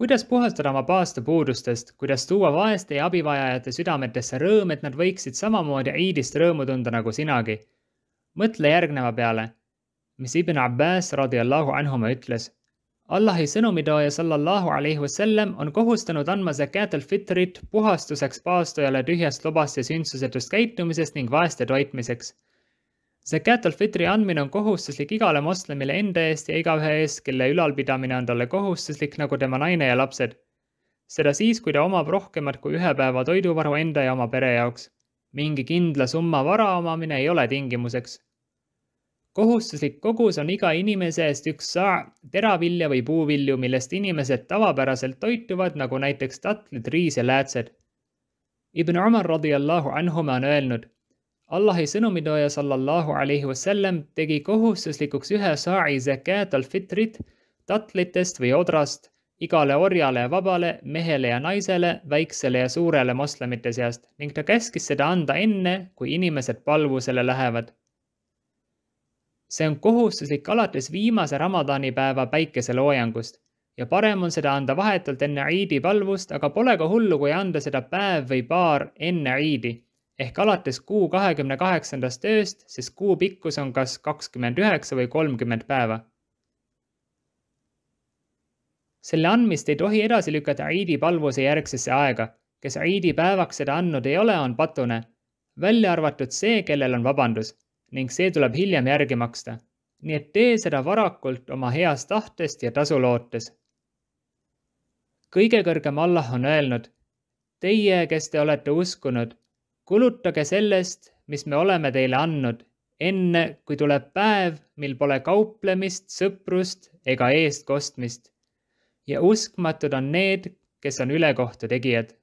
kuidas puhastada oma paasta puudustest, kuidas tuua vaeste ja abivajajate südametesse rõõm, et nad võiksid samamoodi Iidist rõõmu tunda nagu sinagi? mõtle järgneva peale, mis Ibn Abbas radiallahu anhuma ütles. Allahi sõnumitooja sallallahu alaihi wasallam on kohustanud andma zakat al-fitrit puhastuseks paastujale tühjast lubast ja sündsusetust käitumisest ning vaeste toitmiseks Zakatul fitri andmine on kohustuslik igale moslemile enda eest ja igaühe eest, kelle ülalpidamine on talle kohustuslik, nagu tema naine ja lapsed. seda siis, kui ta omab rohkemat kui ühe päeva toiduvaru enda ja oma pere jaoks. mingi kindla summa vara omamine ei ole tingimuseks. kohustuslik kogus on iga inimese eest üks saa teravilja või puuvilju, millest inimesed tavapäraselt toituvad, nagu näiteks tatlid, riis ja läätsed Ibn Umar radiallahu anhuma on öelnud Allahi sõnumitoja sallallahu alaihi wasallam tegi kohustuslikuks ühe saai zakat al-fitrit tatlitest või odrast igale orjale ja vabale, mehele ja naisele, väiksele ja suurele moslemite seast ning ta käskis seda anda enne, kui inimesed palvusele lähevad. see on kohustuslik alates viimase Ramadani päeva päikeseloojangust ja parem on seda anda vahetult enne iidi palvust, aga pole ka hullu, kui anda seda päev või paar enne iidi ehk alates kuu kahekümne kaheksandast ööst, sest kuu pikkus on kas kakskümmend üheksa või kolmkümmend päeva. selle andmist ei tohi edasi lükata iidi palvuse järgsesse aega. kes iidi päevaks seda andnud ei ole, on patune, välja arvatud see, kellel on vabandus ning see tuleb hiljem järgi maksta. nii et tee seda varakult oma heast tahtest ja tasu lootes. kõige kõrgem Allah on öelnud. Teie, kes te olete uskunud kulutage sellest, mis me oleme teile andnud, enne kui tuleb päev, mil pole kauplemist, sõprust ega eestkostmist. ja uskmatud on need, kes on ülekohtu tegijad